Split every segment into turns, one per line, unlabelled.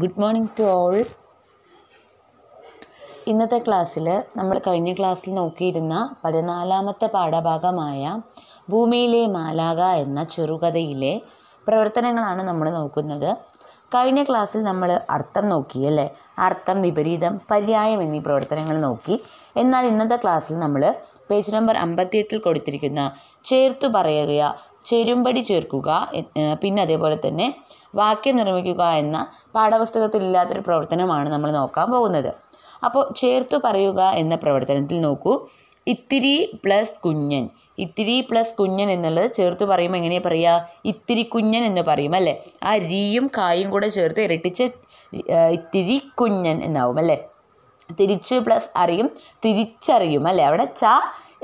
good morning to all ഇന്നത്തെ ക്ലാസ്സിൽ നമ്മൾ കഴിഞ്ഞ ക്ലാസ്സിൽ നോക്കിയിരുന്ന പതിനാലാമത്തെ പാഠഭാഗമായ ഭൂമിയിലെ മാലാക എന്ന ചെറുകഥയിലെ പ്രവർത്തനങ്ങളാണ് നമ്മൾ നോക്കുന്നത് കഴിഞ്ഞ ക്ലാസ്സിൽ നമ്മൾ അർത്ഥം നോക്കി അല്ലേ അർത്ഥം വിപരീതം പര്യായം എന്നീ പ്രവർത്തനങ്ങൾ നോക്കി എന്നാൽ ഇന്നത്തെ ക്ലാസ്സിൽ നമ്മൾ പേജ് നമ്പർ അമ്പത്തിയെട്ടിൽ കൊടുത്തിരിക്കുന്ന ചേർത്തു പറയുക ചെരുമ്പടി ചേർക്കുക പിന്നെ അതേപോലെ തന്നെ വാക്യം നിർമ്മിക്കുക എന്ന പാഠപുസ്തകത്തിൽ ഇല്ലാത്തൊരു പ്രവർത്തനമാണ് നമ്മൾ നോക്കാൻ പോകുന്നത് അപ്പോൾ ചേർത്തു പറയുക എന്ന പ്രവർത്തനത്തിൽ നോക്കൂ ഇത്തിരി പ്ലസ് കുഞ്ഞൻ ഇത്തിരി പ്ലസ് കുഞ്ഞൻ എന്നുള്ളത് ചേർത്ത് പറയുമ്പോൾ എങ്ങനെയാണ് പറയുക ഇത്തിരി കുഞ്ഞൻ എന്ന് പറയും അല്ലേ ആ രീയും കായും കൂടെ ചേർത്ത് ഇരട്ടിച്ച് ഇത്തിരി കുഞ്ഞൻ എന്നാവും അല്ലേ തിരിച്ച് പ്ലസ് അറിയും തിരിച്ചറിയും അല്ലേ അവിടെ ച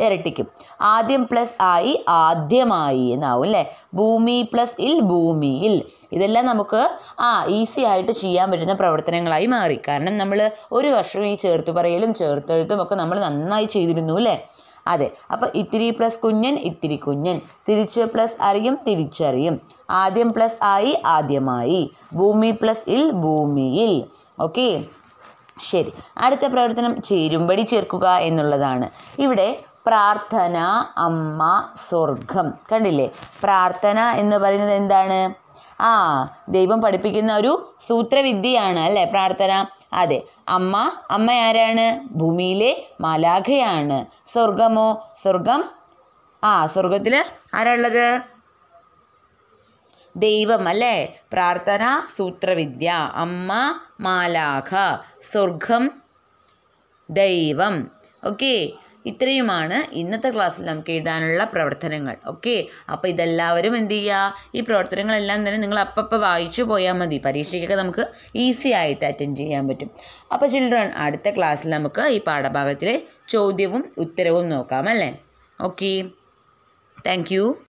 ഇരട്ടിക്കും ആദ്യം പ്ലസ് ആയി ആദ്യമായി എന്നാവും അല്ലേ ഭൂമി പ്ലസ് ഇൽ ഭൂമിയിൽ ഇതെല്ലാം നമുക്ക് ആ ഈസി ആയിട്ട് ചെയ്യാൻ പറ്റുന്ന പ്രവർത്തനങ്ങളായി മാറി കാരണം നമ്മൾ ഒരു വർഷം ഈ ചേർത്ത് പറയലും ചേർത്തെഴുത്തും ഒക്കെ നമ്മൾ നന്നായി ചെയ്തിരുന്നു അല്ലേ അതെ അപ്പോൾ ഇത്തിരി പ്ലസ് കുഞ്ഞൻ ഇത്തിരി കുഞ്ഞൻ തിരിച്ച് പ്ലസ് അറിയും തിരിച്ചറിയും ആദ്യം പ്ലസ് ആയി ആദ്യമായി ഭൂമി പ്ലസ് ഇൽ ഭൂമിയിൽ ഓക്കേ ശരി അടുത്ത പ്രവർത്തനം ചേരുമ്പടി ചേർക്കുക എന്നുള്ളതാണ് ഇവിടെ പ്രാർത്ഥന അമ്മ സ്വർഗം കണ്ടില്ലേ പ്രാർത്ഥന എന്ന് പറയുന്നത് എന്താണ് ആ ദൈവം പഠിപ്പിക്കുന്ന ഒരു സൂത്രവിദ്യയാണ് അല്ലേ പ്രാർത്ഥന അതെ അമ്മ അമ്മ ആരാണ് ഭൂമിയിലെ മാലാഖയാണ് സ്വർഗമോ സ്വർഗം ആ സ്വർഗത്തിൽ ആരാളുള്ളത് ദൈവം അല്ലേ പ്രാർത്ഥന സൂത്രവിദ്യ അമ്മ മാലാഖ സ്വർഗം ദൈവം ഓക്കേ ഇത്രയുമാണ് ഇന്നത്തെ ക്ലാസ്സിൽ നമുക്ക് എഴുതാനുള്ള പ്രവർത്തനങ്ങൾ ഓക്കെ അപ്പോൾ ഇതെല്ലാവരും എന്ത് ചെയ്യുക ഈ പ്രവർത്തനങ്ങളെല്ലാം തന്നെ നിങ്ങൾ അപ്പപ്പോൾ വായിച്ചു പോയാൽ മതി പരീക്ഷയ്ക്കൊക്കെ നമുക്ക് ഈസി ആയിട്ട് അറ്റൻഡ് ചെയ്യാൻ പറ്റും അപ്പോൾ ചിൽഡ്രൻ അടുത്ത ക്ലാസ്സിൽ നമുക്ക് ഈ പാഠഭാഗത്തിലെ ചോദ്യവും ഉത്തരവും നോക്കാം അല്ലേ ഓക്കെ താങ്ക്